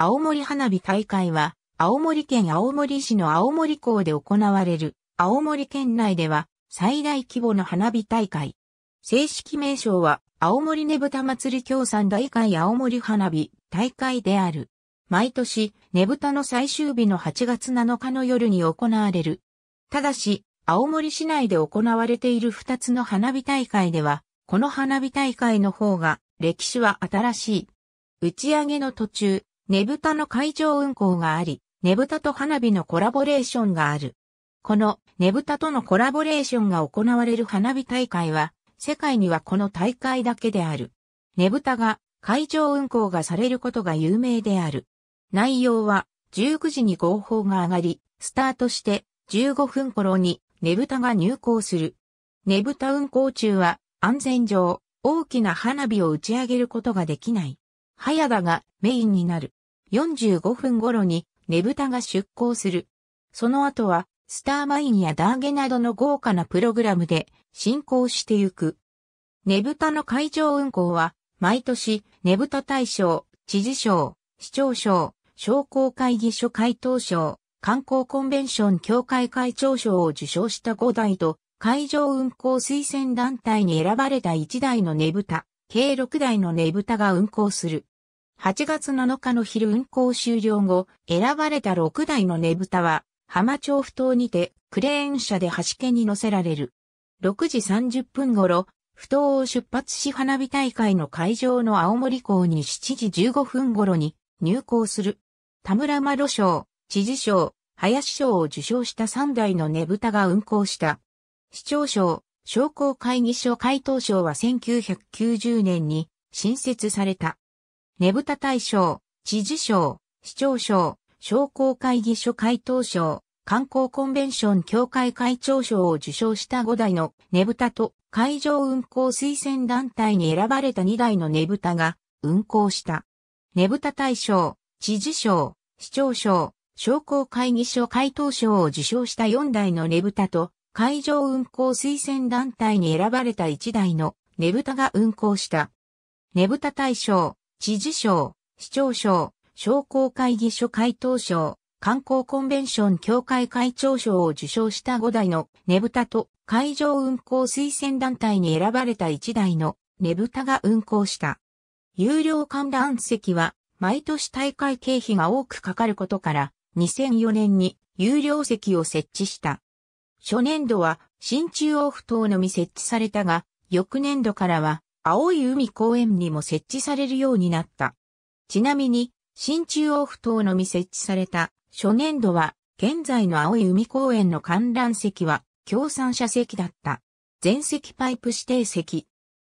青森花火大会は、青森県青森市の青森港で行われる、青森県内では、最大規模の花火大会。正式名称は、青森ねぶた祭り協賛大会青森花火大会である。毎年、ねぶたの最終日の8月7日の夜に行われる。ただし、青森市内で行われている2つの花火大会では、この花火大会の方が歴史は新しい。打ち上げの途中、ねぶたの会場運行があり、ねぶたと花火のコラボレーションがある。このねぶたとのコラボレーションが行われる花火大会は、世界にはこの大会だけである。ねぶたが会場運行がされることが有名である。内容は、19時に号砲が上がり、スタートして15分頃にねぶたが入港する。ねぶた運行中は安全上大きな花火を打ち上げることができない。早田がメインになる。45分頃にねぶたが出港する。その後は、スターマインやダーゲなどの豪華なプログラムで進行してゆく。ねぶたの会場運行は、毎年、ねぶた大賞、知事賞、市長賞、商工会議所会頭賞、観光コンベンション協会会長賞を受賞した5台と、会場運行推薦団体に選ばれた1台のねぶた、計6台のねぶたが運行する。8月7日の昼運行終了後、選ばれた6台のねぶたは、浜町埠頭にて、クレーン車で橋家に乗せられる。6時30分頃、埠頭を出発し花火大会の会場の青森港に7時15分頃に入港する。田村麻呂賞、知事賞、林賞を受賞した3台のねぶたが運行した。市長賞、商工会議所回答賞は1990年に新設された。ねぶた大賞、知事賞、市長賞、商工会議所回答賞、観光コンベンション協会会長賞を受賞した5台のねぶたと会場運行推薦団体に選ばれた2台のねぶたが運行した。ねぶた大賞、知事賞、市長賞、商工会議所回答賞を受賞した4台のねぶたと会場運行推薦団体に選ばれた1台のねぶたが運行した。ねぶた大賞、知事賞、市長賞、商工会議所回答賞、観光コンベンション協会会長賞を受賞した5台のねぶたと海上運行推薦団体に選ばれた1台のねぶたが運行した。有料観覧席は毎年大会経費が多くかかることから2004年に有料席を設置した。初年度は新中央府等のみ設置されたが、翌年度からは青い海公園にも設置されるようになった。ちなみに、新中央埠頭のみ設置された初年度は、現在の青い海公園の観覧席は共産者席だった。全席パイプ指定席。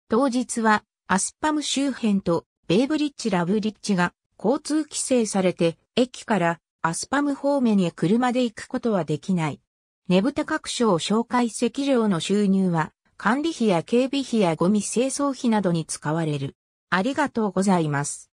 当日は、アスパム周辺とベイブリッジラブリッジが交通規制されて、駅からアスパム方面へ車で行くことはできない。ねぶた各所を紹介席料の収入は管理費や警備費やゴミ清掃費などに使われる。ありがとうございます。